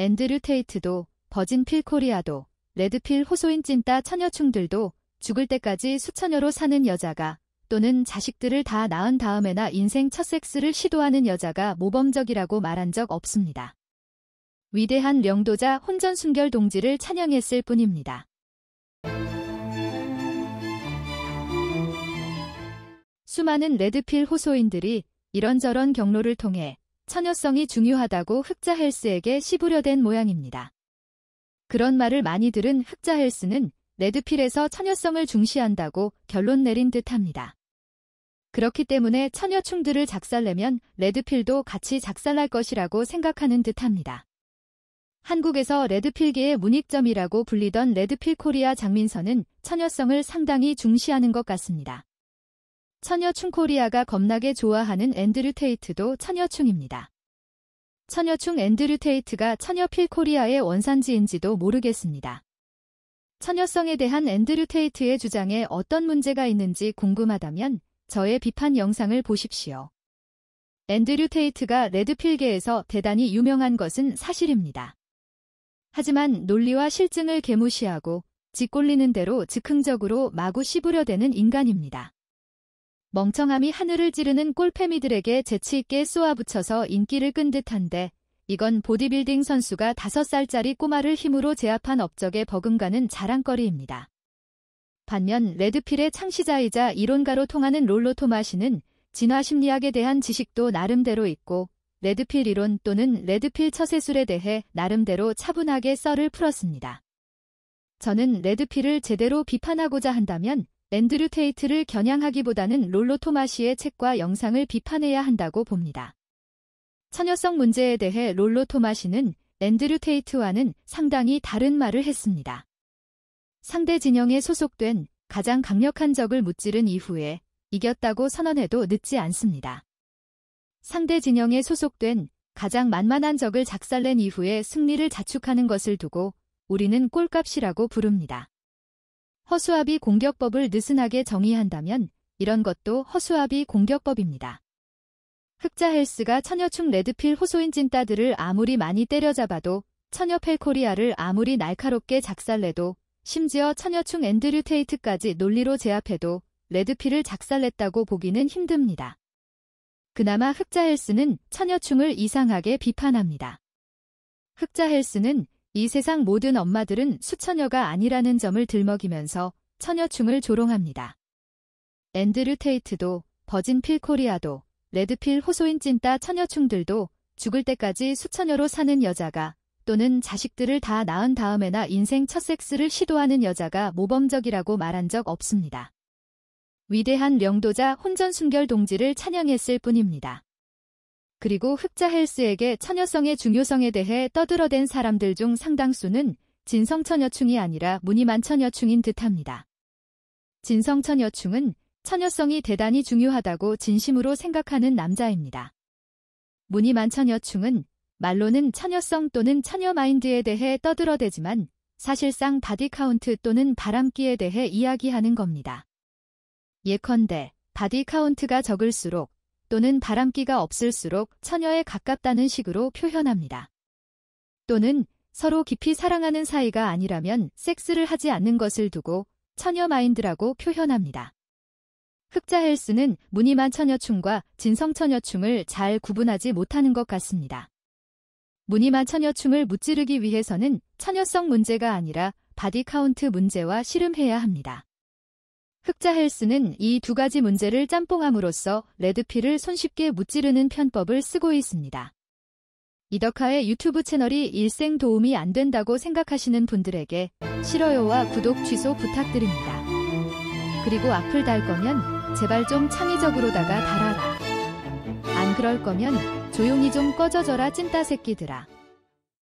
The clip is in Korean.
앤드류 테이트도 버진 필코리아도 레드필 호소인 찐따 처녀충들도 죽을 때까지 수처녀로 사는 여자가 또는 자식들을 다 낳은 다음에나 인생 첫 섹스를 시도하는 여자가 모범적이라고 말한 적 없습니다. 위대한 명도자 혼전순결 동지를 찬양했을 뿐입니다. 수많은 레드필 호소인들이 이런저런 경로를 통해 천여성이 중요하다고 흑자헬스에게 시부려된 모양입니다. 그런 말을 많이 들은 흑자헬스는 레드필에서 천여성을 중시한다고 결론 내린 듯합니다. 그렇기 때문에 천여충들을 작살내면 레드필도 같이 작살날 것이라고 생각하는 듯합니다. 한국에서 레드필계의 문익점이라고 불리던 레드필 코리아 장민선은 천여성을 상당히 중시하는 것 같습니다. 처녀충 코리아가 겁나게 좋아하는 앤드류 테이트도 처녀충입니다. 처녀충 앤드류 테이트가 처녀필 코리아의 원산지인지도 모르겠습니다. 처녀성에 대한 앤드류 테이트의 주장에 어떤 문제가 있는지 궁금하다면 저의 비판 영상을 보십시오. 앤드류 테이트가 레드필계에서 대단히 유명한 것은 사실입니다. 하지만 논리와 실증을 개무시하고 짓꼴리는 대로 즉흥적으로 마구 씹으려대는 인간입니다. 멍청함이 하늘을 찌르는 꼴패미들에게 재치있게 쏘아붙여서 인기를 끈 듯한데 이건 보디빌딩 선수가 5살짜리 꼬마를 힘으로 제압한 업적에 버금가는 자랑거리입니다. 반면 레드필의 창시자이자 이론가로 통하는 롤로 토마시는 진화 심리학에 대한 지식도 나름대로 있고 레드필 이론 또는 레드필 처세술에 대해 나름대로 차분하게 썰을 풀었습니다. 저는 레드필을 제대로 비판하고자 한다면 앤드류 테이트를 겨냥하기보다는 롤로 토마시의 책과 영상을 비판해야 한다고 봅니다. 처녀성 문제에 대해 롤로 토마시는 앤드류 테이트와는 상당히 다른 말을 했습니다. 상대 진영에 소속된 가장 강력한 적을 무찌른 이후에 이겼다고 선언해도 늦지 않습니다. 상대 진영에 소속된 가장 만만한 적을 작살낸 이후에 승리를 자축하는 것을 두고 우리는 꼴값이라고 부릅니다. 허수아비 공격법을 느슨하게 정의한다면 이런 것도 허수아비 공격법입니다. 흑자 헬스가 천여충 레드필 호소인 찐따들을 아무리 많이 때려잡아도 천여 펠코리아를 아무리 날카롭게 작살내도 심지어 천여충 앤드류 테이트까지 논리로 제압해도 레드필을 작살냈다고 보기는 힘듭니다. 그나마 흑자 헬스는 천여충을 이상하게 비판합니다. 흑자 헬스는 이 세상 모든 엄마들은 수처녀가 아니라는 점을 들먹이면서 처녀충을 조롱합니다. 앤드류 테이트도 버진 필코리아도 레드필 호소인 찐따 처녀충들도 죽을 때까지 수처녀로 사는 여자가 또는 자식들을 다 낳은 다음에나 인생 첫 섹스를 시도하는 여자가 모범적이라고 말한 적 없습니다. 위대한 명도자 혼전순결 동지를 찬양했을 뿐입니다. 그리고 흑자 헬스에게 처녀성의 중요성에 대해 떠들어댄 사람들 중 상당수는 진성처녀충이 아니라 무늬만 처녀충인 듯합니다. 진성처녀충은 처녀성이 대단히 중요하다고 진심으로 생각하는 남자입니다. 무늬만 처녀충은 말로는 처녀성 또는 처녀마인드에 대해 떠들어대지만 사실상 바디카운트 또는 바람기에 대해 이야기하는 겁니다. 예컨대 바디카운트가 적을수록 또는 바람기가 없을수록 처녀에 가깝다는 식으로 표현합니다. 또는 서로 깊이 사랑하는 사이가 아니라면 섹스를 하지 않는 것을 두고 처녀 마인드라고 표현합니다. 흑자 헬스는 무늬만 처녀충과 진성 처녀충을 잘 구분하지 못하는 것 같습니다. 무늬만 처녀충을 무찌르기 위해서는 처녀성 문제가 아니라 바디 카운트 문제와 씨름해야 합니다. 흑자 헬스는 이 두 가지 문제를 짬뽕함으로써 레드필을 손쉽게 무찌르는 편법을 쓰고 있습니다. 이덕하의 유튜브 채널이 일생 도움이 안 된다고 생각하시는 분들에게 싫어요와 구독 취소 부탁드립니다. 그리고 악플 달 거면 제발 좀 창의적으로다가 달아라. 안 그럴 거면 조용히 좀 꺼져져라 찐따 새끼들아.